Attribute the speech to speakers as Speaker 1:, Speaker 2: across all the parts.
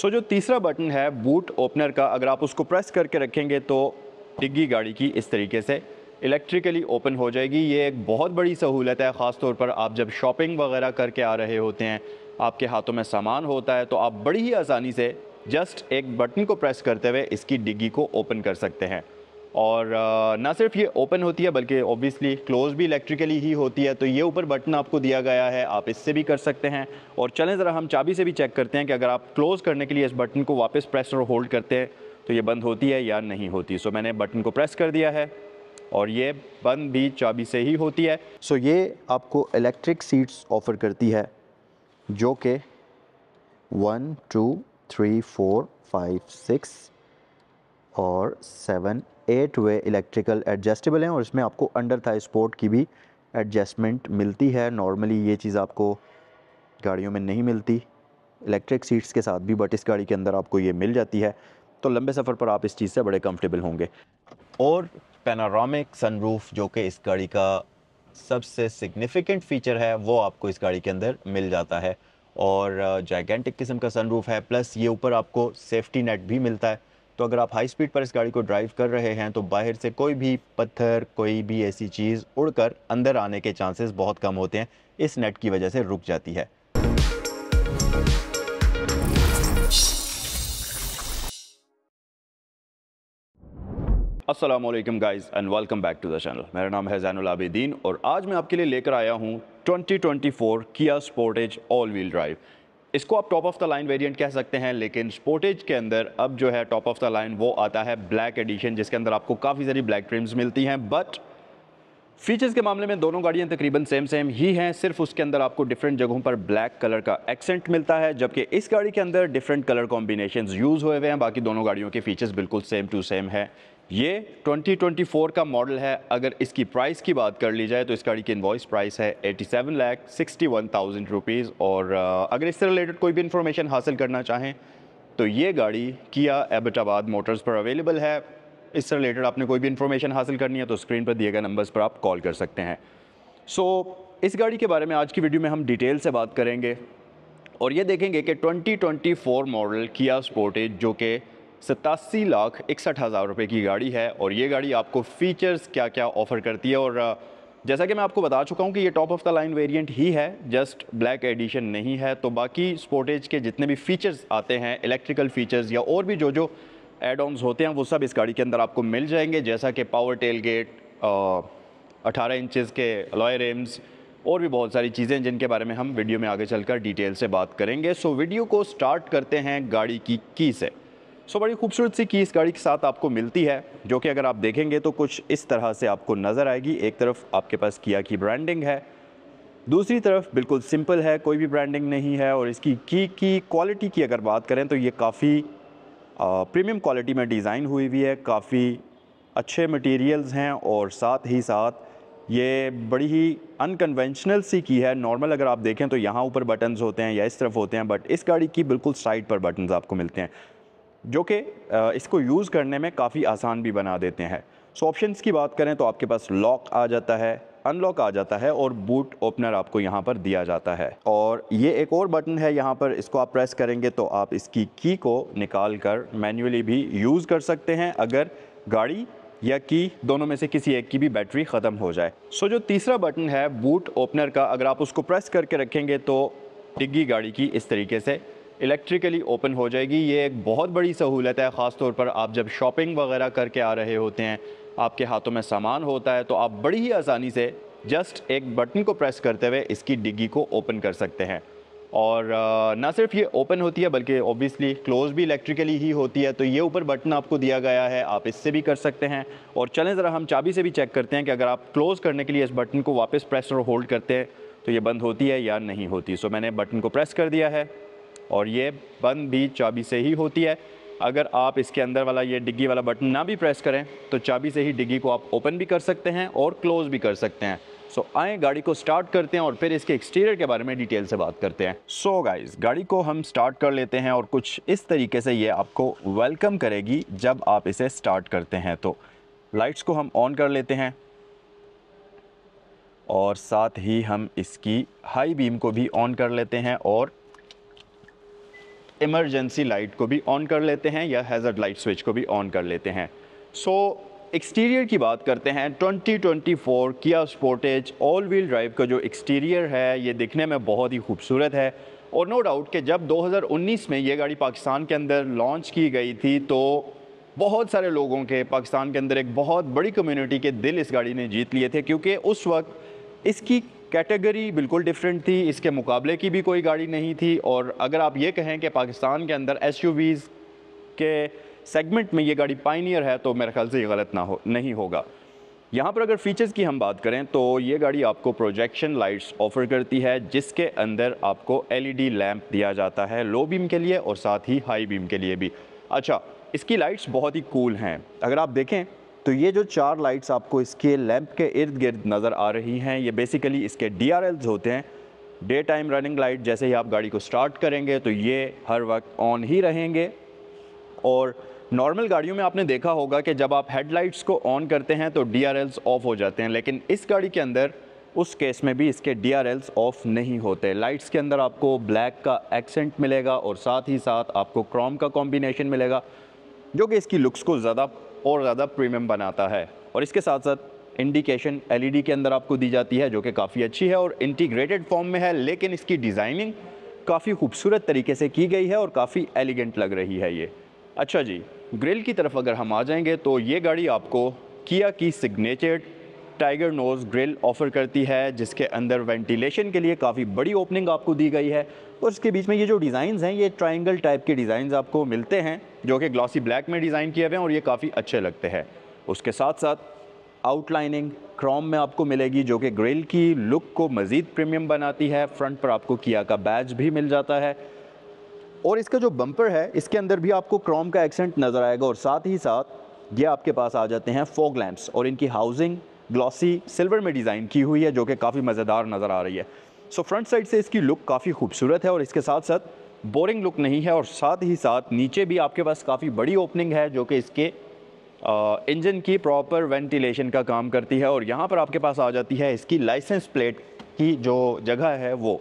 Speaker 1: सो जो तीसरा बटन है बूट ओपनर का अगर आप उसको प्रेस करके रखेंगे तो डिग्गी गाड़ी की इस तरीके से इलेक्ट्रिकली ओपन हो जाएगी ये एक बहुत बड़ी सहूलत है ख़ास तौर पर आप जब शॉपिंग वगैरह करके आ रहे होते हैं आपके हाथों में सामान होता है तो आप बड़ी ही आसानी से जस्ट एक बटन को प्रेस करते हुए इसकी डिग्गी को ओपन कर सकते हैं और ना सिर्फ ये ओपन होती है बल्कि ऑब्वियसली क्लोज भी इलेक्ट्रिकली ही होती है तो ये ऊपर बटन आपको दिया गया है आप इससे भी कर सकते हैं और चलें ज़रा हम चाबी से भी चेक करते हैं कि अगर आप क्लोज़ करने के लिए इस बटन को वापस प्रेस और होल्ड करते हैं तो ये बंद होती है या नहीं होती सो मैंने बटन को प्रेस कर दिया है और ये बंद भी चाबी से ही होती है सो ये आपको इलेक्ट्रिक सीट्स ऑफ़र करती है जो कि one two three four five six और seven eight way electrical adjustable हैं और इसमें आपको अंडर था स्पोर्ट की भी एडजस्टमेंट मिलती है नॉर्मली ये चीज़ आपको गाड़ियों में नहीं मिलती इलेक्ट्रिक सीट्स के साथ भी बट इस गाड़ी के अंदर आपको ये मिल जाती है तो लंबे सफ़र पर आप इस चीज़ से बड़े कंफर्टेबल होंगे और पैनारामिक सनरूफ जो कि इस गाड़ी का सबसे सिग्निफिकेंट फ़ीचर है वो आपको इस गाड़ी के अंदर मिल जाता है और जैगेंटिक किस्म का सनरूफ है प्लस ये ऊपर आपको सेफ्टी नेट भी मिलता है तो अगर आप हाई स्पीड पर इस गाड़ी को ड्राइव कर रहे हैं तो बाहर से कोई भी पत्थर कोई भी ऐसी चीज़ उड़कर अंदर आने के चांसेस बहुत कम होते हैं इस नेट की वजह से रुक जाती है असलम guys and welcome back to the channel मेरा नाम है जैनुल आबेदीन और आज मैं आपके लिए लेकर आया हूँ 2024 Kia Sportage all wheel drive इसको आप top of the line variant कह सकते हैं लेकिन स्पोर्टेज के अंदर अब जो है टॉप ऑफ द लाइन वो आता है ब्लैक एडिशन जिसके अंदर आपको काफ़ी सारी ब्लैक ट्रिम्स मिलती हैं बट फीचर्स के मामले में दोनों गाड़ियां तकरीबन सेम सेम ही हैं सिर्फ उसके अंदर आपको डिफरेंट जगहों पर ब्लैक कलर का एक्सेंट मिलता है जबकि इस गाड़ी के अंदर डिफरेंट कलर कॉम्बिनेशन यूज़ हुए हुए हैं बाकी दोनों गाड़ियों के फीचर्स बिल्कुल सेम टू सेम है ये 2024 का मॉडल है अगर इसकी प्राइस की बात कर ली जाए तो इस गाड़ी की इन्वॉइस प्राइस है 87 सेवन लैख थाउजेंड रुपीज़ और अगर इससे रिलेटेड कोई भी इन्फॉर्मेशन हासिल करना चाहें तो ये गाड़ी किया एबटाबाद मोटर्स पर अवेलेबल है इससे रिलेटेड आपने कोई भी इन्फॉर्मेशन हासिल करनी है तो स्क्रीन पर दिए गए नंबर्स पर आप कॉल कर सकते हैं सो so, इस गाड़ी के बारे में आज की वीडियो में हम डिटेल से बात करेंगे और ये देखेंगे कि 2024 मॉडल किया स्पोर्टेज जो कि सतासी लाख इकसठ हज़ार रुपये की गाड़ी है और ये गाड़ी आपको फ़ीचर्स क्या क्या ऑफ़र करती है और जैसा कि मैं आपको बता चुका हूँ कि ये top of the line variant ही है जस्ट ब्लैक एडिशन नहीं है तो बाकी स्पोर्टेज के जितने भी फीचर्स आते हैं इलेक्ट्रिकल फीचर्स या और भी जो जो एड ऑन्स होते हैं वो सब इस गाड़ी के अंदर आपको मिल जाएंगे जैसा कि पावर टेल गेट अठारह इंचज़ के अलॉय रेम्स और भी बहुत सारी चीज़ें जिनके बारे में हम वीडियो में आगे चलकर डिटेल से बात करेंगे सो वीडियो को स्टार्ट करते हैं गाड़ी की की से सो बड़ी खूबसूरत सी की इस गाड़ी के साथ आपको मिलती है जो कि अगर आप देखेंगे तो कुछ इस तरह से आपको नज़र आएगी एक तरफ आपके पास किया की ब्रांडिंग है दूसरी तरफ बिल्कुल सिंपल है कोई भी ब्रांडिंग नहीं है और इसकी की की क्वालिटी की अगर बात करें तो ये काफ़ी प्रीमियम क्वालिटी में डिज़ाइन हुई हुई है काफ़ी अच्छे मटेरियल्स हैं और साथ ही साथ ये बड़ी ही अनकन्वेंशनल सी की है नॉर्मल अगर आप देखें तो यहाँ ऊपर बटन्स होते हैं या इस तरफ होते हैं बट इस गाड़ी की बिल्कुल साइड पर बटन्स आपको मिलते हैं जो कि इसको यूज़ करने में काफ़ी आसान भी बना देते हैं सो ऑप्शंस की बात करें तो आपके पास लॉक आ जाता है अनलॉक आ जाता है और बूट ओपनर आपको यहाँ पर दिया जाता है और ये एक और बटन है यहाँ पर इसको आप प्रेस करेंगे तो आप इसकी की को निकाल कर मैनुअली भी यूज़ कर सकते हैं अगर गाड़ी या की दोनों में से किसी एक की भी बैटरी ख़त्म हो जाए सो जो तीसरा बटन है बूट ओपनर का अगर आप उसको प्रेस करके रखेंगे तो डिग्गी गाड़ी की इस तरीके से इलेक्ट्रिकली ओपन हो जाएगी ये एक बहुत बड़ी सहूलत है ख़ास तौर पर आप जब शॉपिंग वगैरह करके आ रहे होते हैं आपके हाथों में सामान होता है तो आप बड़ी ही आसानी से जस्ट एक बटन को प्रेस करते हुए इसकी डिग्गी को ओपन कर सकते हैं और ना सिर्फ ये ओपन होती है बल्कि ओबियसली क्लोज भी इलेक्ट्रिकली ही होती है तो ये ऊपर बटन आपको दिया गया है आप इससे भी कर सकते हैं और चलें ज़रा हम चाबी से भी चेक करते हैं कि अगर आप क्लोज़ करने के लिए इस बटन को वापस प्रेस और होल्ड करते हैं तो ये बंद होती है या नहीं होती सो मैंने बटन को प्रेस कर दिया है और ये बंद भी चाबी से ही होती है अगर आप इसके अंदर वाला ये डिग्गी वाला बटन ना भी प्रेस करें तो चाबी से ही डिग्गी को आप ओपन भी कर सकते हैं और क्लोज़ भी कर सकते हैं सो so, आए गाड़ी को स्टार्ट करते हैं और फिर इसके एक्सटीरियर के बारे में डिटेल से बात करते हैं सो so गाइस गाड़ी को हम स्टार्ट कर लेते हैं और कुछ इस तरीके से ये आपको वेलकम करेगी जब आप इसे स्टार्ट करते हैं तो लाइट्स को हम ऑन कर लेते हैं और साथ ही हम इसकी हाई बीम को भी ऑन कर लेते हैं और इमरजेंसी लाइट को भी ऑन कर लेते हैं या हैज़र्ड लाइट स्विच को भी ऑन कर लेते हैं सो एक्सटीरियर की बात करते हैं 2024 Kia Sportage all wheel drive का जो एक्सटीरियर है ये दिखने में बहुत ही खूबसूरत है और नो डाउट कि जब 2019 में ये गाड़ी पाकिस्तान के अंदर लॉन्च की गई थी तो बहुत सारे लोगों के पाकिस्तान के अंदर एक बहुत बड़ी कम्युनिटी के दिल इस गाड़ी ने जीत लिए थे क्योंकि उस वक्त इसकी कैटेगरी बिल्कुल डिफरेंट थी इसके मुकाबले की भी कोई गाड़ी नहीं थी और अगर आप ये कहें कि पाकिस्तान के अंदर एस के सेगमेंट में ये गाड़ी पाइनियर है तो मेरे ख्याल से ये गलत ना हो नहीं होगा यहाँ पर अगर फीचर्स की हम बात करें तो ये गाड़ी आपको प्रोजेक्शन लाइट्स ऑफर करती है जिसके अंदर आपको एलईडी लैंप e दिया जाता है लो बीम के लिए और साथ ही हाई बीम के लिए भी अच्छा इसकी लाइट्स बहुत ही कूल हैं अगर आप देखें तो ये जो चार लाइट्स आपको इसके लैंप के इर्द गिर्द नज़र आ रही हैं ये बेसिकली इसके डी होते हैं डे टाइम रनिंग लाइट जैसे ही आप गाड़ी को स्टार्ट करेंगे तो ये हर वक्त ऑन ही रहेंगे और नॉर्मल गाड़ियों में आपने देखा होगा कि जब आप हेडलाइट्स को ऑन करते हैं तो डी ऑफ हो जाते हैं लेकिन इस गाड़ी के अंदर उस केस में भी इसके डी ऑफ नहीं होते लाइट्स के अंदर आपको ब्लैक का एक्सेंट मिलेगा और साथ ही साथ आपको क्रोम का कॉम्बिनेशन मिलेगा जो कि इसकी लुक्स को ज़्यादा और ज़्यादा प्रीमियम बनाता है और इसके साथ साथ इंडिकेशन एलईडी के अंदर आपको दी जाती है जो कि काफ़ी अच्छी है और इंटीग्रेटेड फॉर्म में है लेकिन इसकी डिज़ाइनिंग काफ़ी खूबसूरत तरीके से की गई है और काफ़ी एलिगेंट लग रही है ये अच्छा जी ग्रिल की तरफ अगर हम आ जाएंगे तो ये गाड़ी आपको किया की signature tiger nose grille offer करती है जिसके अंदर वेंटिलेशन के लिए काफ़ी बड़ी ओपनिंग आपको दी गई है और इसके बीच में ये जो डिज़ाइन हैं ये ट्राइंगल टाइप के डिज़ाइन आपको मिलते हैं जो कि ग्लॉसी ब्लैक में डिज़ाइन किए हुए हैं और ये काफ़ी अच्छे लगते हैं उसके साथ साथ आउटलाइनिंग क्रोम में आपको मिलेगी जो कि ग्रिल की लुक को मज़ीद प्रीमियम बनाती है फ्रंट पर आपको किया का बैज भी मिल जाता है और इसका जो बम्पर है इसके अंदर भी आपको क्रोम का एक्सेंट नज़र आएगा और साथ ही साथ ये आपके पास आ जाते हैं फोग लैंप्स और इनकी हाउसिंग ग्लॉसी सिल्वर में डिज़ाइन की हुई है जो कि काफ़ी मज़ेदार नज़र आ रही है सो फ्रंट साइड से इसकी लुक काफ़ी खूबसूरत है और इसके साथ साथ बोरिंग लुक नहीं है और साथ ही साथ नीचे भी आपके पास काफ़ी बड़ी ओपनिंग है जो कि इसके इंजन की प्रॉपर वेंटिलेशन का काम करती है और यहाँ पर आपके पास आ जाती है इसकी लाइसेंस प्लेट की जो जगह है वो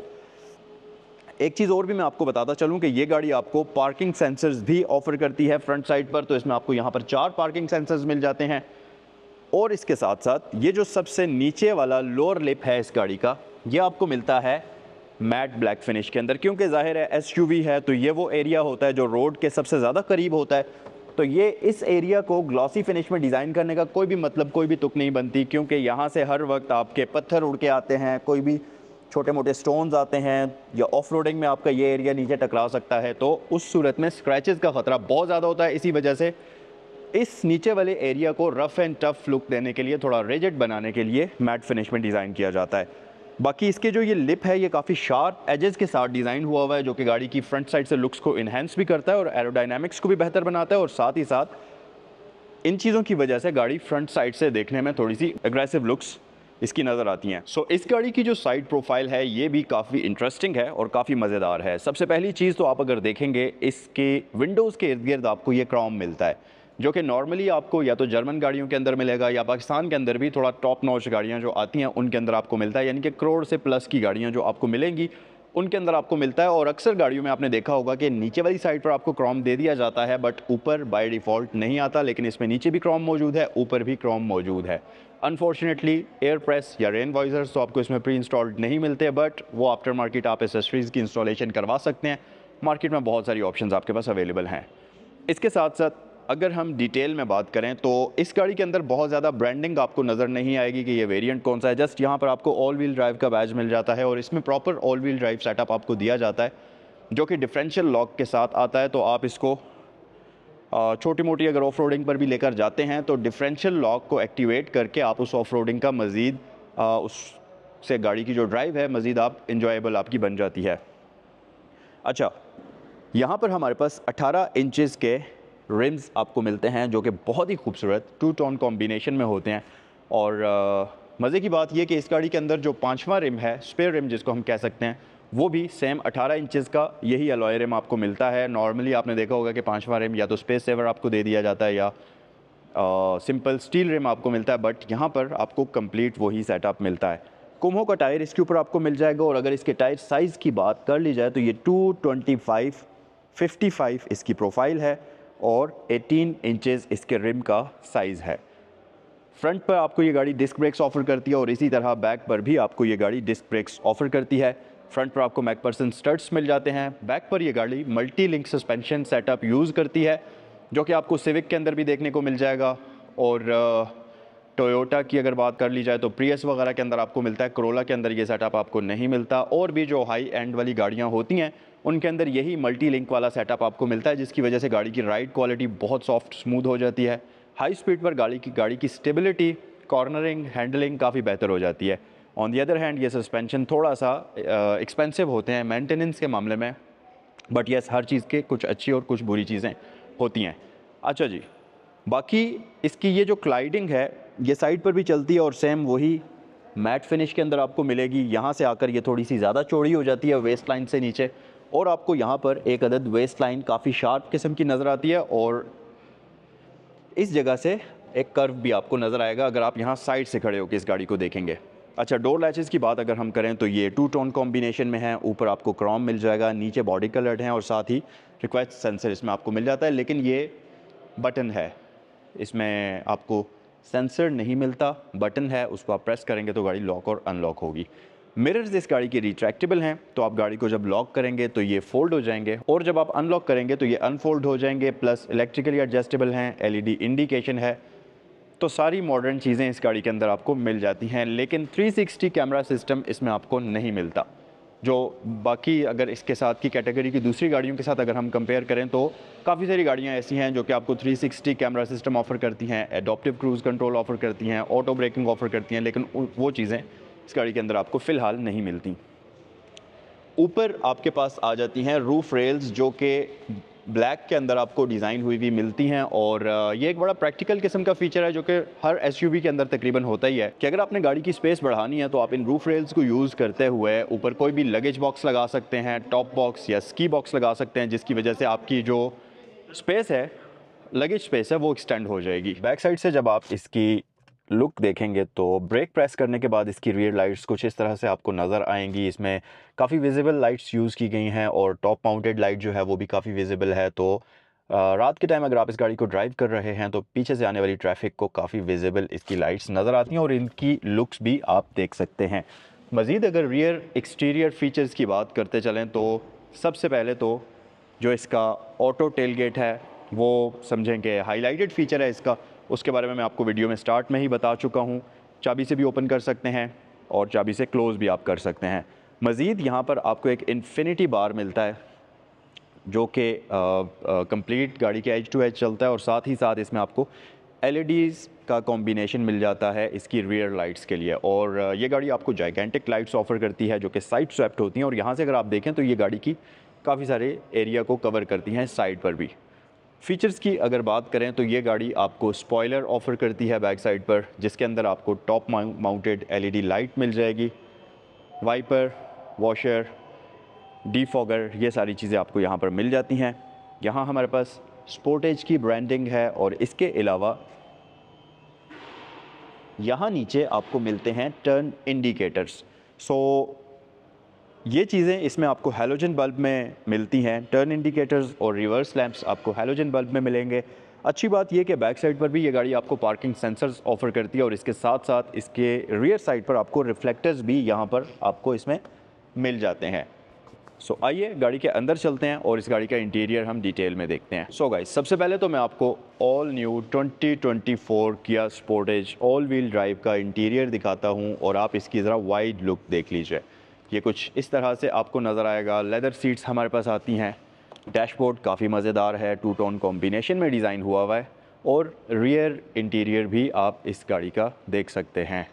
Speaker 1: एक चीज़ और भी मैं आपको बताता चलूँ कि ये गाड़ी आपको पार्किंग सेंसर्स भी ऑफर करती है फ्रंट साइड पर तो इसमें आपको यहाँ पर चार पार्किंग सेंसर्स मिल जाते हैं और इसके साथ साथ ये जो सबसे नीचे वाला लोअर लिप है इस गाड़ी का ये आपको मिलता है मैट ब्लैक फिनिश के अंदर क्योंकि ज़ाहिर है एसयूवी है तो ये वो एरिया होता है जो रोड के सबसे ज़्यादा करीब होता है तो ये इस एरिया को ग्लॉसी फिनिश में डिज़ाइन करने का कोई भी मतलब कोई भी तुक नहीं बनती क्योंकि यहाँ से हर वक्त आपके पत्थर उड़ के आते हैं कोई भी छोटे मोटे स्टोन्स आते हैं या ऑफ रोडिंग में आपका ये एरिया नीचे टकरा सकता है तो उस सूरत में स्क्रैचेस का ख़तरा बहुत ज़्यादा होता है इसी वजह से इस नीचे वाले एरिया को रफ़ एंड टफ़ लुक देने के लिए थोड़ा रेजेड बनाने के लिए मैट फिनिश में डिज़ाइन किया जाता है बाकी इसके जो ये लिप है ये काफ़ी शार्प एजेस के साथ डिज़ाइन हुआ हुआ है जो कि गाड़ी की फ्रंट साइड से लुक्स को इन्हेंस भी करता है और एरोडाइनमिक्स को भी बेहतर बनाता है और साथ ही साथ इन चीज़ों की वजह से गाड़ी फ्रंट साइड से देखने में थोड़ी सी एग्रेसिव लुक्स इसकी नज़र आती हैं सो so, इस गाड़ी की जो साइड प्रोफाइल है ये भी काफ़ी इंटरेस्टिंग है और काफ़ी मज़ेदार है सबसे पहली चीज़ तो आप अगर देखेंगे इसके विंडोज़ के इर्द गिर्द आपको ये क्रॉम मिलता है जो कि नॉर्मली आपको या तो जर्मन गाड़ियों के अंदर मिलेगा या पाकिस्तान के अंदर भी थोड़ा टॉप नॉच गाड़ियाँ जो आती हैं उनके अंदर आपको मिलता है यानी कि करोड़ से प्लस की गाड़ियाँ जो आपको मिलेंगी उनके अंदर आपको मिलता है और अक्सर गाड़ियों में आपने देखा होगा कि नीचे वाली साइड पर आपको क्रॉम दे दिया जाता है बट ऊपर बाय डिफ़ॉल्ट नहीं आता लेकिन इसमें नीचे भी क्रॉम मौजूद है ऊपर भी क्रॉम मौजूद है अनफॉर्चुनेटली एयर प्रेस या रेन वॉइजर्स तो आपको इसमें प्री इंस्टॉल्ड नहीं मिलते बट वो आफ्टर मार्केट आप एसेसरीज़ की इंस्टॉलेशन करवा सकते हैं मार्केट में बहुत सारी ऑप्शन आपके पास अवेलेबल हैं इसके साथ साथ अगर हम डिटेल में बात करें तो इस गाड़ी के अंदर बहुत ज़्यादा ब्रांडिंग आपको नज़र नहीं आएगी कि ये वेरिएंट कौन सा है जस्ट यहाँ पर आपको ऑल व्हील ड्राइव का बैज मिल जाता है और इसमें proper all wheel drive setup आपको दिया जाता है जो कि डिफरेंशियल लॉक के साथ आता है तो आप इसको छोटी मोटी अगर ऑफ पर भी लेकर जाते हैं तो डिफरेंशियल लॉक को एक्टिवेट करके आप उस ऑफ का मज़ीद उससे गाड़ी की जो ड्राइव है मज़ीद आप इंजॉयबल आपकी बन जाती है अच्छा यहाँ पर हमारे पास 18 इंचज़ के रिम्स आपको मिलते हैं जो कि बहुत ही खूबसूरत टू टोन कॉम्बिनेशन में होते हैं और मज़े की बात यह कि इस गाड़ी के अंदर जो पाँचवा रिम है स्पेयर रिम जिसको हम कह सकते हैं वो भी सेम 18 इंचज़ का यही अलॉय रिम आपको मिलता है नॉर्मली आपने देखा होगा कि पाँचवा रिम या तो स्पेस सेवर आपको दे दिया जाता है या सिंपल स्टील रिम आपको मिलता है बट यहाँ पर आपको कंप्लीट वही सेटअप मिलता है कुम्हो का टायर इसके ऊपर आपको मिल जाएगा और अगर इसके टायर साइज़ की बात कर ली जाए तो ये two twenty five fifty five इसकी प्रोफाइल है और 18 इंचेस इसके रिम का साइज़ है फ्रंट पर आपको ये गाड़ी डिस्क ब्रेक्स ऑफर करती है और इसी तरह बैक पर भी आपको ये गाड़ी डिस्क ब्रेक्स ऑफर करती है फ्रंट पर आपको मैकपर्सन स्टड्स मिल जाते हैं बैक पर ये गाड़ी multi link suspension setup use करती है जो कि आपको सिविक के अंदर भी देखने को मिल जाएगा और टोयोटा की अगर बात कर ली जाए तो प्रियस वगैरह के अंदर आपको मिलता है करोला के अंदर ये सेटअप आपको नहीं मिलता और भी जो हाई एंड वाली गाड़ियाँ होती हैं उनके अंदर यही मल्टी लिंक वाला सेटअप आपको मिलता है जिसकी वजह से गाड़ी की राइड क्वालिटी बहुत सॉफ्ट स्मूथ हो जाती है हाई स्पीड पर गाड़ी की गाड़ी की स्टेबिलिटी कॉर्नरिंग हैंडलिंग काफ़ी बेहतर हो जाती है ऑन दी अदर हैंड ये सस्पेंशन थोड़ा सा एक्सपेंसिव होते हैं मेंटेनेंस के मामले में बट येस हर चीज़ के कुछ अच्छी और कुछ बुरी चीज़ें होती हैं अच्छा जी बाकी इसकी ये जो क्लाइडिंग है ये साइड पर भी चलती है और सेम वही मैट फिनिश के अंदर आपको मिलेगी यहाँ से आकर ये थोड़ी सी ज़्यादा चौड़ी हो जाती है वेस्ट लाइन से नीचे और आपको यहाँ पर एक अदद वेस्ट लाइन काफ़ी शार्प किस्म की नज़र आती है और इस जगह से एक कर्व भी आपको नज़र आएगा अगर आप यहाँ साइड से खड़े होकर इस गाड़ी को देखेंगे अच्छा डोर लैचेस की बात अगर हम करें तो ये टू टोन कॉम्बिनेशन में है ऊपर आपको क्रॉम मिल जाएगा नीचे बॉडी कलर्ड हैं और साथ ही रिक्वेस्ट सेंसर इसमें आपको मिल जाता है लेकिन ये बटन है इसमें आपको सेंसर नहीं मिलता बटन है उसको आप प्रेस करेंगे तो गाड़ी लॉक और अनलॉक होगी मिरर्स इस गाड़ी के रिट्रैक्टेबल हैं तो आप गाड़ी को जब लॉक करेंगे तो ये फोल्ड हो जाएंगे और जब आप अनलॉक करेंगे तो ये अनफोल्ड हो जाएंगे प्लस इलेक्ट्रिकली एडजस्टेबल हैं एलईडी इंडिकेशन है तो सारी मॉडर्न चीज़ें इस गाड़ी के अंदर आपको मिल जाती हैं लेकिन 360 कैमरा सिस्टम इसमें आपको नहीं मिलता जो बाकी अगर इसके साथ की कैटेगरी की दूसरी गाड़ियों के साथ अगर हम कंपेयर करें तो काफ़ी सारी गाड़ियाँ ऐसी हैं जो कि आपको 360 कैमरा सिस्टम ऑफ़र करती हैं एडोप्टिव क्रूज़ कंट्रोल ऑफ़र करती हैं ऑटो ब्रेकिंग ऑफ़र करती हैं लेकिन वो चीज़ें इस गाड़ी के अंदर आपको फ़िलहाल नहीं मिलती ऊपर आपके पास आ जाती हैं रूफ रेल्स जो कि ब्लैक के अंदर आपको डिज़ाइन हुई भी मिलती हैं और ये एक बड़ा प्रैक्टिकल किस्म का फीचर है जो कि हर एसयूवी के अंदर तकरीबन होता ही है कि अगर आपने गाड़ी की स्पेस बढ़ानी है तो आप इन रूफ रेल्स को यूज़ करते हुए ऊपर कोई भी लगेज बॉक्स लगा सकते हैं टॉप बॉक्स या स्की बॉक्स लगा सकते हैं जिसकी वजह से आपकी जो स्पेस है लगेज स्पेस है वो एक्सटेंड हो जाएगी बैक साइड से जब आप इसकी लुक देखेंगे तो ब्रेक प्रेस करने के बाद इसकी रियर लाइट्स कुछ इस तरह से आपको नज़र आएंगी इसमें काफ़ी विजिबल लाइट्स यूज़ की गई हैं और टॉप माउंटेड लाइट जो है वो भी काफ़ी विजिबल है तो रात के टाइम अगर आप इस गाड़ी को ड्राइव कर रहे हैं तो पीछे से आने वाली ट्रैफिक को काफ़ी विजिबल इसकी लाइट्स नज़र आती हैं और इनकी लुक्स भी आप देख सकते हैं मज़ीद अगर रियर एक्सटीरियर फ़ीचर्स की बात करते चलें तो सबसे पहले तो जो इसका ऑटो टेल गेट है वो समझें कि हाईलाइटेड फ़ीचर है इसका उसके बारे में मैं आपको वीडियो में स्टार्ट में ही बता चुका हूँ चाबी से भी ओपन कर सकते हैं और चाबी से क्लोज़ भी आप कर सकते हैं मज़ीद यहाँ पर आपको एक इन्फिनिटी बार मिलता है जो कि कंप्लीट गाड़ी के एच टू एच चलता है और साथ ही साथ इसमें आपको एल e का कॉम्बिनेशन मिल जाता है इसकी रियर लाइट्स के लिए और ये गाड़ी आपको जैगेंटिक लाइट्स ऑफर करती है जो कि साइड स्वेप्ट होती हैं और यहाँ से अगर आप देखें तो ये गाड़ी की काफ़ी सारे एरिया को कवर करती हैं साइड पर भी फीचर्स की अगर बात करें तो ये गाड़ी आपको स्पॉयलर ऑफ़र करती है बैक साइड पर जिसके अंदर आपको टॉप माउंटेड एलईडी लाइट मिल जाएगी वाइपर वॉशर डीफॉगर ये सारी चीज़ें आपको यहाँ पर मिल जाती हैं यहाँ हमारे पास स्पोर्टेज की ब्रांडिंग है और इसके अलावा यहाँ नीचे आपको मिलते हैं टर्न इंडिकेटर्स सो ये चीज़ें इसमें आपको हेलोजन बल्ब में मिलती हैं टर्न इंडिकेटर्स और रिवर्स लैंप्स आपको हेलोजन बल्ब में मिलेंगे अच्छी बात यह कि बैक साइड पर भी ये गाड़ी आपको पार्किंग सेंसर्स ऑफर करती है और इसके साथ साथ इसके रियर साइड पर आपको रिफ्लेक्टर्स भी यहाँ पर आपको इसमें मिल जाते हैं सो so, आइए गाड़ी के अंदर चलते हैं और इस गाड़ी का इंटीरियर हम डिटेल में देखते हैं सो so, गाइस सबसे पहले तो मैं आपको all new 2024 Kia Sportage all wheel drive का इंटीरियर दिखाता हूँ और आप इसकी ज़रा वाइड लुक देख लीजिए ये कुछ इस तरह से आपको नज़र आएगा लेदर सीट्स हमारे पास आती हैं डैशबोर्ड काफ़ी मज़ेदार है टू टोन कॉम्बिनेशन में डिज़ाइन हुआ हुआ है और रियर इंटीरियर भी आप इस गाड़ी का देख सकते हैं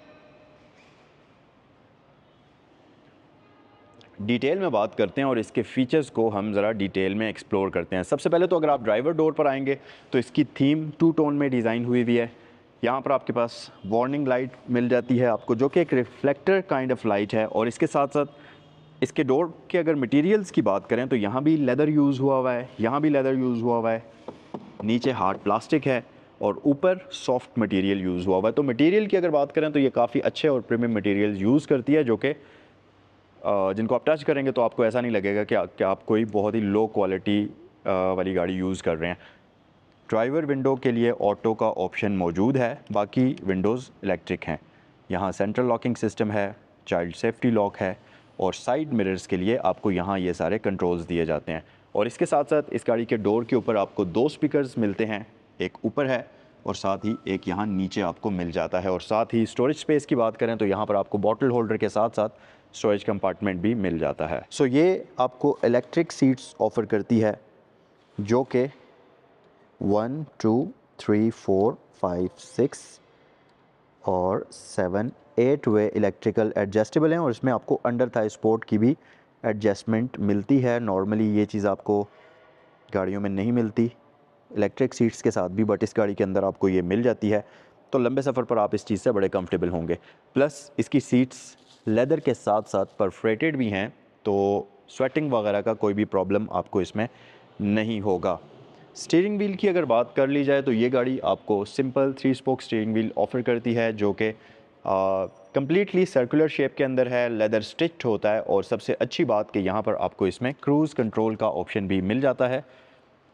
Speaker 1: डिटेल में बात करते हैं और इसके फीचर्स को हम ज़रा डिटेल में एक्सप्लोर करते हैं सबसे पहले तो अगर आप ड्राइवर डोर पर आएंगे तो इसकी थीम टू टोन में डिज़ाइन हुई हुई है यहाँ पर आपके पास वार्निंग लाइट मिल जाती है आपको जो कि एक रिफ्लेक्टर काइंड ऑफ लाइट है और इसके साथ साथ इसके डोर के अगर मटेरियल्स की बात करें तो यहाँ भी लेदर यूज़ हुआ हुआ है यहाँ भी लेदर यूज़ हुआ हुआ है नीचे हार्ड प्लास्टिक है और ऊपर सॉफ्ट मटेरियल यूज़ हुआ हुआ है तो मटेरियल की अगर बात करें तो ये काफ़ी अच्छे और प्रीमियम मटेरियल यूज़ करती है जो कि जिनको आप टच करेंगे तो आपको ऐसा नहीं लगेगा कि, कि आप कोई बहुत ही लो क्वालिटी वाली गाड़ी यूज़ कर रहे हैं ड्राइवर विंडो के लिए ऑटो का ऑप्शन मौजूद है बाकी विंडोज़ इलेक्ट्रिक हैं यहाँ सेंट्रल लॉकिंग सिस्टम है चाइल्ड सेफ्टी लॉक है और साइड मिरर्स के लिए आपको यहाँ ये सारे कंट्रोल्स दिए जाते हैं और इसके साथ साथ इस गाड़ी के डोर के ऊपर आपको दो स्पीकर्स मिलते हैं एक ऊपर है और साथ ही एक यहाँ नीचे आपको मिल जाता है और साथ ही स्टोरेज स्पेस की बात करें तो यहाँ पर आपको बॉटल होल्डर के साथ साथ स्टोरेज कंपार्टमेंट भी मिल जाता है सो so, ये आपको इलेक्ट्रिक सीट्स ऑफ़र करती है जो कि one two three four five six और seven eight way electrical adjustable हैं और इसमें आपको अंडर था स्पोर्ट की भी एडजस्टमेंट मिलती है नॉर्मली ये चीज़ आपको गाड़ियों में नहीं मिलती इलेक्ट्रिक सीट्स के साथ भी बट इस गाड़ी के अंदर आपको ये मिल जाती है तो लंबे सफ़र पर आप इस चीज़ से बड़े कंफर्टेबल होंगे प्लस इसकी सीट्स लेदर के साथ साथ परफ्रेटेड भी हैं तो स्वेटिंग वगैरह का कोई भी प्रॉब्लम आपको इसमें नहीं होगा स्टीयरिंग व्हील की अगर बात कर ली जाए तो ये गाड़ी आपको simple three spoke steering wheel offer करती है जो कि कम्प्लीटली सर्कुलर शेप के अंदर है लेदर स्टिच्ड होता है और सबसे अच्छी बात कि यहाँ पर आपको इसमें क्रूज़ कंट्रोल का ऑप्शन भी मिल जाता है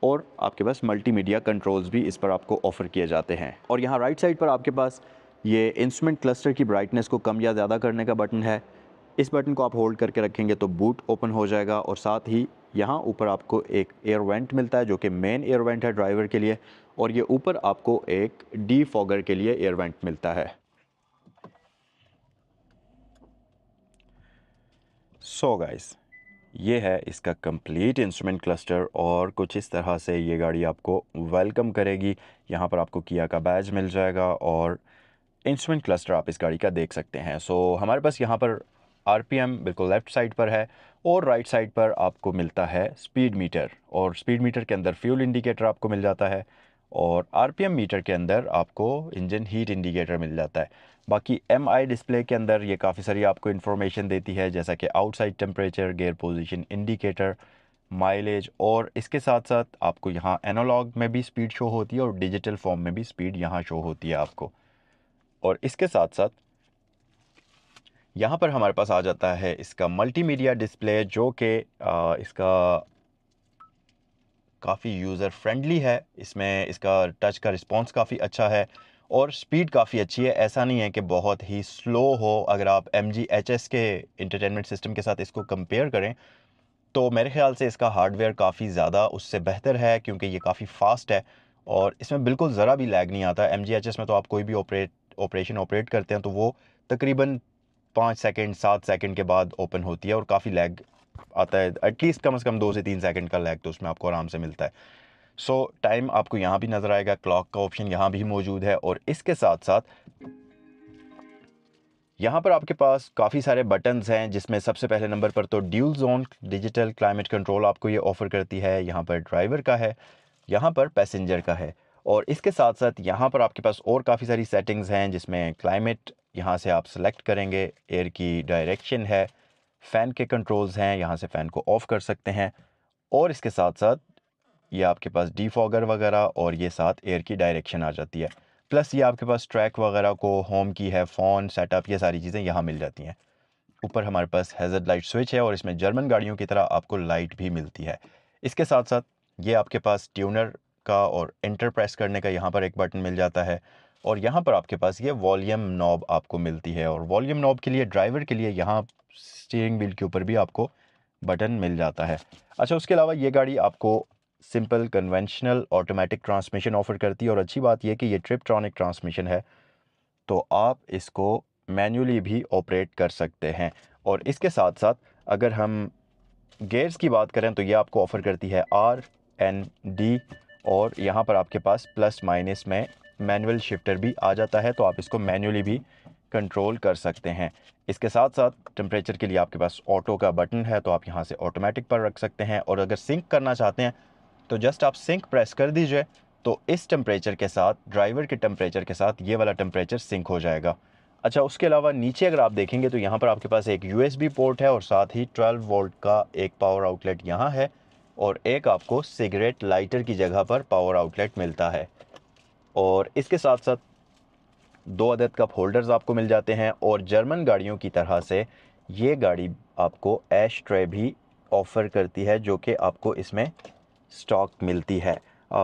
Speaker 1: और आपके पास मल्टीमीडिया कंट्रोल्स भी इस पर आपको ऑफ़र किए जाते हैं और यहाँ राइट साइड पर आपके पास ये इंस्ट्रूमेंट क्लस्टर की ब्राइटनेस को कम या ज़्यादा करने का बटन है इस बटन को आप होल्ड करके रखेंगे तो बूट ओपन हो जाएगा और साथ ही यहाँ ऊपर आपको एक एयर वेंट मिलता है जो कि मेन एयर वेंट है ड्राइवर के लिए और ये ऊपर आपको एक डी फॉगर के लिए एयर वेंट मिलता है सो so गाइस ये है इसका कंप्लीट इंस्ट्रूमेंट क्लस्टर और कुछ इस तरह से ये गाड़ी आपको वेलकम करेगी यहाँ पर आपको किया का बैज मिल जाएगा और इंस्ट्रूमेंट क्लस्टर आप इस गाड़ी का देख सकते हैं सो so, हमारे पास यहाँ पर आरपीएम बिल्कुल लेफ़्ट साइड पर है और राइट right साइड पर आपको मिलता है स्पीड मीटर और स्पीड मीटर के अंदर फ्यूल इंडिकेटर आपको मिल जाता है और आरपीएम मीटर के अंदर आपको इंजन हीट इंडिकेटर मिल जाता है बाकी एम आई डिस्प्ले के अंदर ये काफ़ी सारी आपको इन्फॉर्मेशन देती है जैसा कि outside temperature gear position indicator mileage और इसके साथ साथ आपको यहाँ एनोलॉग में भी स्पीड शो होती है और डिजिटल फॉर्म में भी स्पीड यहाँ शो होती है आपको और इसके साथ साथ यहाँ पर हमारे पास आ जाता है इसका मल्टीमीडिया डिस्प्ले जो कि इसका काफ़ी यूज़र फ्रेंडली है इसमें इसका टच का रिस्पॉन्स काफ़ी अच्छा है और स्पीड काफ़ी अच्छी है ऐसा नहीं है कि बहुत ही स्लो हो अगर आप एम के इंटरटेनमेंट सिस्टम के साथ इसको कंपेयर करें तो मेरे ख्याल से इसका हार्डवेयर काफ़ी ज़्यादा उससे बेहतर है क्योंकि ये काफ़ी फास्ट है और इसमें बिल्कुल ज़रा भी लैग नहीं आता एम में तो आप कोई भी ऑपरेट ऑपरेशन ऑपरेट करते हैं तो वो तकरीबन पाँच सेकेंड सात सेकेंड के बाद ओपन होती है और काफ़ी लैग आता है एटलीस्ट कम से कम दो से तीन सेकेंड का लैग तो उसमें आपको आराम से मिलता है सो so, टाइम आपको यहाँ भी नज़र आएगा क्लॉक का ऑप्शन यहाँ भी मौजूद है और इसके साथ साथ यहाँ पर आपके पास काफ़ी सारे बटन्स हैं जिसमें सबसे पहले नंबर पर तो dual zone digital climate control आपको ये ऑफ़र करती है यहाँ पर ड्राइवर का है यहाँ पर पैसेंजर का है और इसके साथ साथ यहाँ पर आपके पास और काफ़ी सारी सेटिंग्स हैं जिसमें क्लाइमेट यहाँ से आप सेलेक्ट करेंगे एयर की डायरेक्शन है फ़ैन के कंट्रोल्स हैं यहाँ से फ़ैन को ऑफ़ कर सकते हैं और इसके साथ साथ ये आपके पास डीफॉगर वगैरह और ये साथ एयर की डायरेक्शन आ जाती है प्लस ये आपके पास ट्रैक वगैरह को होम की है फ़ोन सेटअप ये सारी चीज़ें यहाँ मिल जाती हैं ऊपर हमारे पास हैजर्ड लाइट स्विच है और इसमें जर्मन गाड़ियों की तरह आपको लाइट भी मिलती है इसके साथ साथ ये आपके पास ट्यूनर का और इंटर प्रेस करने का यहाँ पर एक बटन मिल जाता है और यहाँ पर आपके पास ये वॉल्यूम नॉब आपको मिलती है और वॉल्यूम नॉब के लिए ड्राइवर के लिए यहाँ स्टीयरिंग व्हील के ऊपर भी आपको बटन मिल जाता है अच्छा उसके अलावा ये गाड़ी आपको simple conventional automatic transmission offer करती है और अच्छी बात यह कि ये ट्रिपट्रॉनिक ट्रांसमिशन है तो आप इसको मैनुअली भी ऑपरेट कर सकते हैं और इसके साथ साथ अगर हम गेयर्स की बात करें तो ये आपको ऑफ़र करती है आर एन डी और यहाँ पर आपके पास प्लस माइनस में मैनुअल शिफ्टर भी आ जाता है तो आप इसको मैनुअली भी कंट्रोल कर सकते हैं इसके साथ साथ टेम्परेचर के लिए आपके पास ऑटो का बटन है तो आप यहाँ से ऑटोमेटिक पर रख सकते हैं और अगर सिंक करना चाहते हैं तो जस्ट आप सिंक प्रेस कर दीजिए तो इस टेम्परेचर के साथ ड्राइवर के टेम्परेचर के साथ ये वाला टेम्परेचर सिंक हो जाएगा अच्छा उसके अलावा नीचे अगर आप देखेंगे तो यहाँ पर आपके पास एक यू पोर्ट है और साथ ही ट्वेल्व वोल्ट का एक पावर आउटलेट यहाँ है और एक आपको सिगरेट लाइटर की जगह पर पावर आउटलेट मिलता है और इसके साथ साथ दो अदद कप होल्डर्स आपको मिल जाते हैं और जर्मन गाड़ियों की तरह से ये गाड़ी आपको एश ट्रे भी ऑफ़र करती है जो कि आपको इसमें स्टॉक मिलती है आ,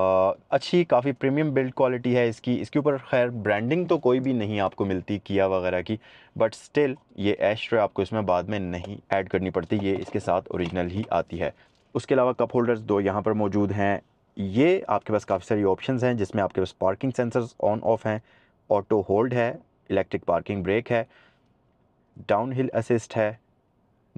Speaker 1: अच्छी काफ़ी प्रीमियम बिल्ड क्वालिटी है इसकी इसके ऊपर खैर ब्रांडिंग तो कोई भी नहीं आपको मिलती किया वगैरह की बट स्टिल ये एश ट्रे आपको इसमें बाद में नहीं ऐड करनी पड़ती ये इसके साथ ओरिजिनल ही आती है उसके अलावा कप होल्डर्स दो यहाँ पर मौजूद हैं ये आपके पास काफ़ी सारी ऑप्शंस हैं जिसमें आपके पास पार्किंग सेंसर्स ऑन ऑफ हैं ऑटो होल्ड है इलेक्ट्रिक पार्किंग ब्रेक है डाउन हिल असिस्ट है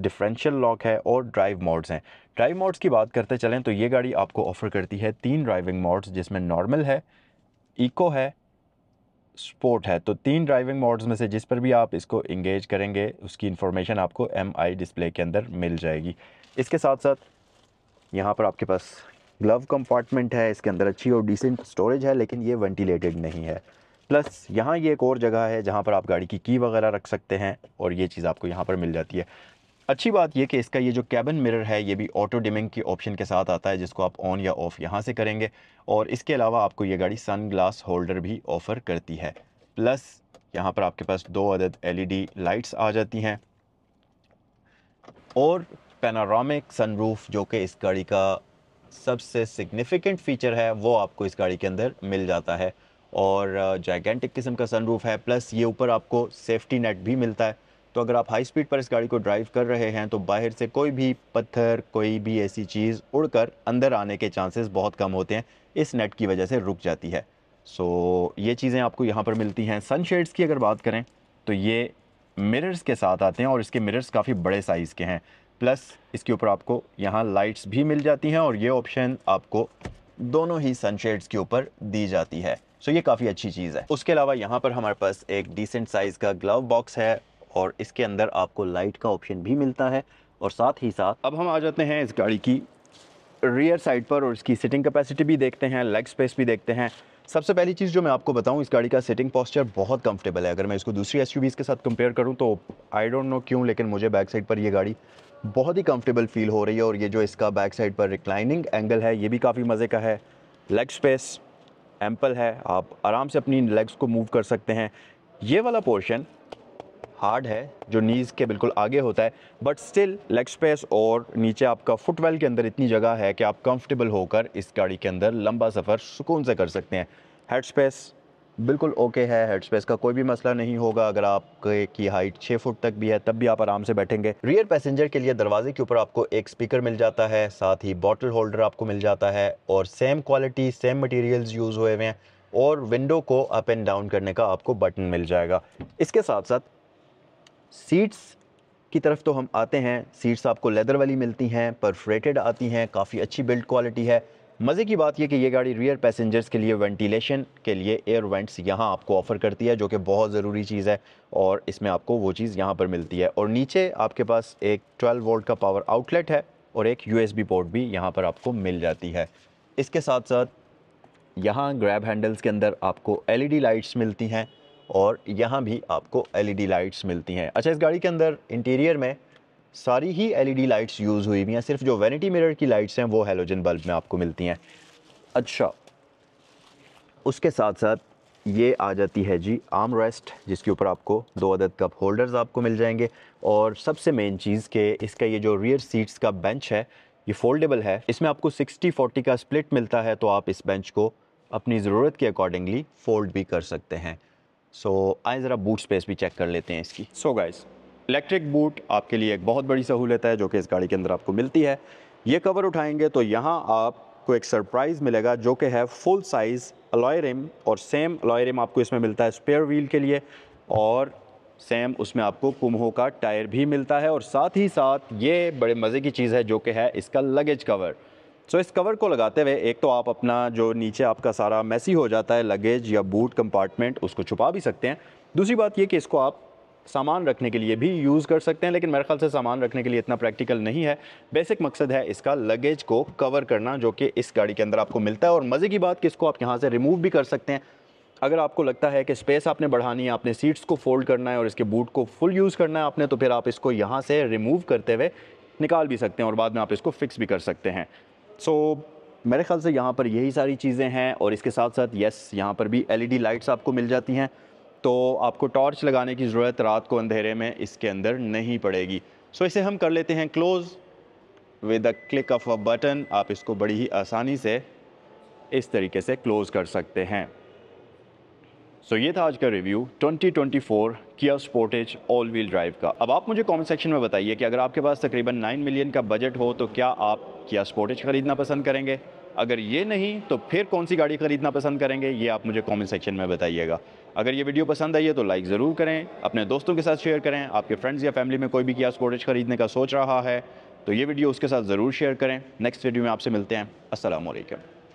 Speaker 1: डिफरेंशियल लॉक है और ड्राइव मोड्स हैं ड्राइव मोड्स की बात करते चलें तो ये गाड़ी आपको ऑफ़र करती है तीन ड्राइविंग मोड्स जिसमें नॉर्मल है इको है स्पोर्ट है तो तीन ड्राइविंग मोड्स में से जिस पर भी आप इसको इंगेज करेंगे उसकी इन्फॉर्मेशन आपको एम डिस्प्ले के अंदर मिल जाएगी इसके साथ साथ यहाँ पर आपके पास ग्लव कंपार्टमेंट है इसके अंदर अच्छी और डिसेंट स्टोरेज है लेकिन ये वेंटिलेटेड नहीं है प्लस यहाँ ये एक और जगह है जहाँ पर आप गाड़ी की की वगैरह रख सकते हैं और ये चीज़ आपको यहाँ पर मिल जाती है अच्छी बात यह कि इसका ये जो कैबिन मिरर है ये भी ऑटो डिमिंग की ऑप्शन के साथ आता है जिसको आप ऑन या ऑफ़ यहाँ से करेंगे और इसके अलावा आपको ये गाड़ी सन ग्लास होल्डर भी ऑफ़र करती है प्लस यहाँ पर आपके पास दो अदद एलईडी लाइट्स आ जाती हैं और पेनारामिक सनरूफ जो कि इस गाड़ी का सबसे सिग्निफिकेंट फीचर है वो आपको इस गाड़ी के अंदर मिल जाता है और जैगेंटिक किस्म का सनरूफ है प्लस ये ऊपर आपको सेफ्टी नेट भी मिलता है तो अगर आप हाई स्पीड पर इस गाड़ी को ड्राइव कर रहे हैं तो बाहर से कोई भी पत्थर कोई भी ऐसी चीज़ उड़कर अंदर आने के चांसेस बहुत कम होते हैं इस नेट की वजह से रुक जाती है सो so, ये चीज़ें आपको यहाँ पर मिलती हैं सनशेड्स की अगर बात करें तो ये मिरर्स के साथ आते हैं और इसके मिरर्स काफ़ी बड़े साइज़ के हैं प्लस इसके ऊपर आपको यहाँ लाइट्स भी मिल जाती हैं और ये ऑप्शन आपको दोनों ही सनशेड्स के ऊपर दी जाती है सो ये काफ़ी अच्छी चीज़ है उसके अलावा यहाँ पर हमारे पास एक डिसेंट साइज़ का ग्लव बॉक्स है और इसके अंदर आपको लाइट का ऑप्शन भी मिलता है और साथ ही साथ अब हम आ जाते हैं इस गाड़ी की रियर साइड पर और इसकी सिटिंग कैपेसिटी भी देखते हैं लेग स्पेस भी देखते हैं सबसे पहली चीज़ जो मैं आपको बताऊं इस गाड़ी का सिटिंग पॉस्चर बहुत कंफर्टेबल है अगर मैं इसको दूसरी एस के साथ कंपेयर करूं तो आई डोंट नो क्यों लेकिन मुझे बैक साइड पर यह गाड़ी बहुत ही कंफर्टेबल फील हो रही है और ये जो इसका बैक साइड पर रिक्लाइनिंग एंगल है ये भी काफ़ी मज़े का है लेग स्पेस एम्पल है आप आराम से अपनी लेग्स को मूव कर सकते हैं ये वाला पोर्शन हार्ड है जो नीज़ के बिल्कुल आगे होता है बट स्टिल लेग स्पेस और नीचे आपका फुटवेल के अंदर इतनी जगह है कि आप कंफर्टेबल होकर इस गाड़ी के अंदर लंबा सफ़र सुकून से कर सकते हैं हेड स्पेस बिल्कुल ओके है हेड स्पेस का कोई भी मसला नहीं होगा अगर आपके की हाइट छः फुट तक भी है तब भी आप आराम से बैठेंगे रियर पैसेंजर के लिए दरवाजे के ऊपर आपको एक स्पीकर मिल जाता है साथ ही बॉटल होल्डर आपको मिल जाता है और same quality same materials use हुए हुए हैं और विंडो को अप एंड डाउन करने का आपको बटन मिल जाएगा इसके साथ साथ सीट्स की तरफ तो हम आते हैं सीट्स आपको लेदर वाली मिलती हैं परफ्रेटेड आती हैं काफ़ी अच्छी बिल्ड क्वालिटी है मज़े की बात यह कि ये गाड़ी रियर पैसेंजर्स के लिए वेंटिलेशन के लिए एयर वेंट्स यहाँ आपको ऑफ़र करती है जो कि बहुत ज़रूरी चीज़ है और इसमें आपको वो चीज़ यहाँ पर मिलती है और नीचे आपके पास एक 12 वोल्ट का पावर आउटलेट है और एक यूएसबी पोर्ट भी यहाँ पर आपको मिल जाती है इसके साथ साथ यहाँ ग्रैब हैंडल्स के अंदर आपको एल लाइट्स मिलती हैं और यहाँ भी आपको एल लाइट्स मिलती हैं अच्छा इस गाड़ी के अंदर इंटीरियर में सारी ही एलईडी लाइट्स यूज़ हुई हुई हैं सिर्फ जो वैनिटी मिरर की लाइट्स हैं वो हेलोजन बल्ब में आपको मिलती हैं अच्छा उसके साथ साथ ये आ जाती है जी आर्म रेस्ट जिसके ऊपर आपको दो अदद कप होल्डर्स आपको मिल जाएंगे और सबसे मेन चीज़ के इसका ये जो रियर सीट्स का बेंच है ये फोल्डेबल है इसमें आपको 60-40 का स्प्लिट मिलता है तो आप इस बेंच को अपनी ज़रूरत के अकॉर्डिंगली फोल्ड भी कर सकते हैं सो so, आए ज़रा बूट स्पेस भी चेक कर लेते हैं इसकी so so guys electric boot आपके लिए एक बहुत बड़ी सहूलियत है जो कि इस गाड़ी के अंदर आपको मिलती है ये कवर उठाएंगे तो यहाँ आपको एक सरप्राइज़ मिलेगा जो कि है फुल साइज़ अलॉय रिम और सेम अलॉय रिम आपको इसमें मिलता है स्पेयर व्हील के लिए और सेम उसमें आपको कुम्हों का टायर भी मिलता है और साथ ही साथ ये बड़े मज़े की चीज़ है जो कि है इसका लगेज कवर सो so, इस कवर को लगाते हुए एक तो आप अपना जो नीचे आपका सारा मैसी हो जाता है लगेज या बूट कंपार्टमेंट उसको छुपा भी सकते हैं दूसरी बात ये कि इसको आप सामान रखने के लिए भी यूज़ कर सकते हैं लेकिन मेरे ख्याल से सामान रखने के लिए इतना प्रैक्टिकल नहीं है बेसिक मकसद है इसका लगेज को कवर करना जो कि इस गाड़ी के अंदर आपको मिलता है और मज़े की बात कि इसको आप यहाँ से रिमूव भी कर सकते हैं अगर आपको लगता है कि स्पेस आपने बढ़ानी है आपने सीट्स को फोल्ड करना है और इसके बूट को फुल यूज़ करना है आपने तो फिर आप इसको यहाँ से रिमूव करते हुए निकाल भी सकते हैं और बाद में आप इसको फ़िक्स भी कर सकते हैं सो so, मेरे ख्याल से यहाँ पर यही सारी चीज़ें हैं और इसके साथ साथ येस यहाँ पर भी एलईडी लाइट्स e आपको मिल जाती हैं तो आपको टॉर्च लगाने की ज़रूरत रात को अंधेरे में इसके अंदर नहीं पड़ेगी सो इसे हम कर लेते हैं close with a click of a button आप इसको बड़ी ही आसानी से इस तरीके से क्लोज़ कर सकते हैं सो so, ये था आज का review 2024 Kia Sportage all wheel drive का अब आप मुझे कमेंट सेक्शन में बताइए कि अगर आपके पास तकरीबन 9 मिलियन का बजट हो तो क्या आप किया स्पोर्टेज ख़रीदना पसंद करेंगे अगर ये नहीं तो फिर कौन सी गाड़ी ख़रीदना पसंद करेंगे ये आप मुझे कमेंट सेक्शन में बताइएगा अगर ये वीडियो पसंद आई है तो लाइक ज़रूर करें अपने दोस्तों के साथ शेयर करें आपके फ्रेंड्स या फैमिली में कोई भी किया स्कोरेज ख़रीदने का सोच रहा है तो ये वीडियो उसके साथ ज़रूर शेयर करें नेक्स्ट वीडियो में आपसे मिलते हैं असलकम